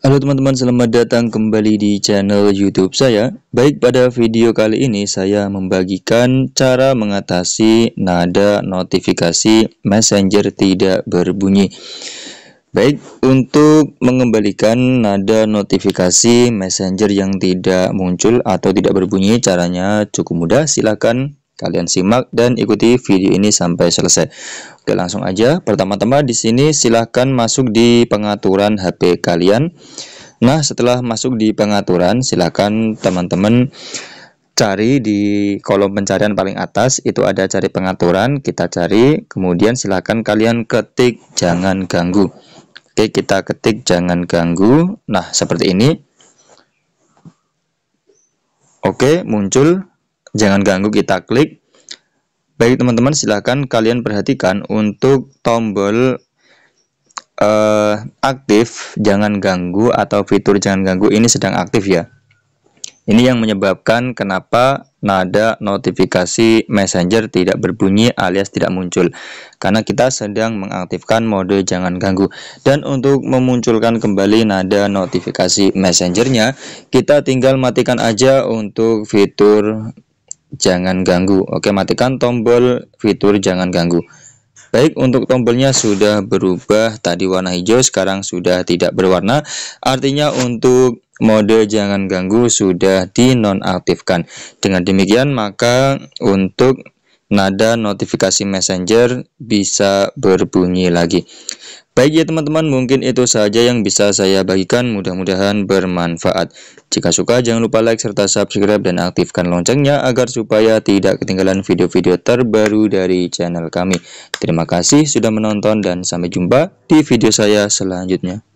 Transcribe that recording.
Halo teman-teman, selamat datang kembali di channel YouTube saya. Baik, pada video kali ini saya membagikan cara mengatasi nada notifikasi messenger tidak berbunyi. Baik, untuk mengembalikan nada notifikasi messenger yang tidak muncul atau tidak berbunyi, caranya cukup mudah. Silahkan Kalian simak dan ikuti video ini sampai selesai. Oke, langsung aja. Pertama-tama di sini silahkan masuk di pengaturan HP kalian. Nah, setelah masuk di pengaturan, silahkan teman-teman cari di kolom pencarian paling atas itu ada cari pengaturan, kita cari, kemudian silahkan kalian ketik jangan ganggu. Oke, kita ketik jangan ganggu. Nah, seperti ini. Oke, muncul jangan ganggu kita klik baik teman-teman silahkan kalian perhatikan untuk tombol uh, aktif jangan ganggu atau fitur jangan ganggu ini sedang aktif ya ini yang menyebabkan kenapa nada notifikasi messenger tidak berbunyi alias tidak muncul karena kita sedang mengaktifkan mode jangan ganggu dan untuk memunculkan kembali nada notifikasi messengernya kita tinggal matikan aja untuk fitur jangan ganggu. Oke, matikan tombol fitur jangan ganggu. Baik, untuk tombolnya sudah berubah tadi warna hijau, sekarang sudah tidak berwarna. Artinya untuk mode jangan ganggu sudah dinonaktifkan. Dengan demikian, maka untuk nada notifikasi messenger bisa berbunyi lagi. Baik ya teman-teman, mungkin itu saja yang bisa saya bagikan, mudah-mudahan bermanfaat. Jika suka jangan lupa like serta subscribe dan aktifkan loncengnya agar supaya tidak ketinggalan video-video terbaru dari channel kami. Terima kasih sudah menonton dan sampai jumpa di video saya selanjutnya.